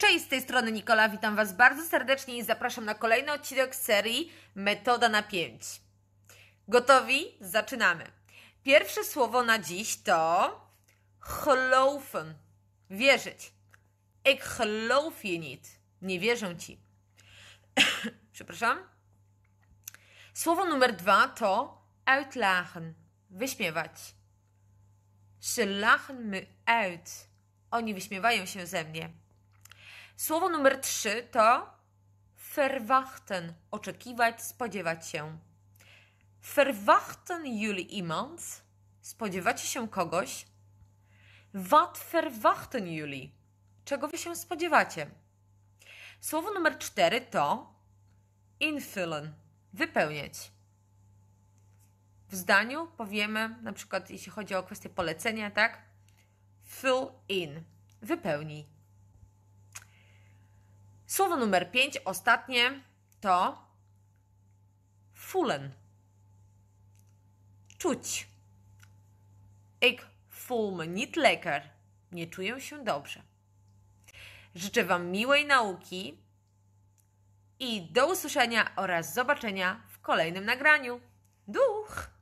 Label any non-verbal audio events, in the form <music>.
Cześć, z tej strony Nikola, witam Was bardzo serdecznie i zapraszam na kolejny odcinek serii Metoda na 5. Gotowi? Zaczynamy. Pierwsze słowo na dziś to geloven. Wierzyć. Ik geloof je niet. Nie wierzę Ci. <coughs> Przepraszam. Słowo numer dwa to uitlachen. Wyśmiewać. Ze lachen me uit. Oni wyśmiewają się ze mnie. Słowo numer trzy to verwachten, oczekiwać, spodziewać się. Verwachten juli iemand? Spodziewacie się kogoś? Wat verwachten juli, Czego wy się spodziewacie? Słowo numer cztery to infüllen, wypełniać. W zdaniu powiemy, na przykład jeśli chodzi o kwestię polecenia, tak? Fill in, wypełnij. Słowo numer 5, ostatnie, to "fullen". Czuć. Ik full me lekker. Nie czuję się dobrze. Życzę Wam miłej nauki i do usłyszenia oraz zobaczenia w kolejnym nagraniu. Duch!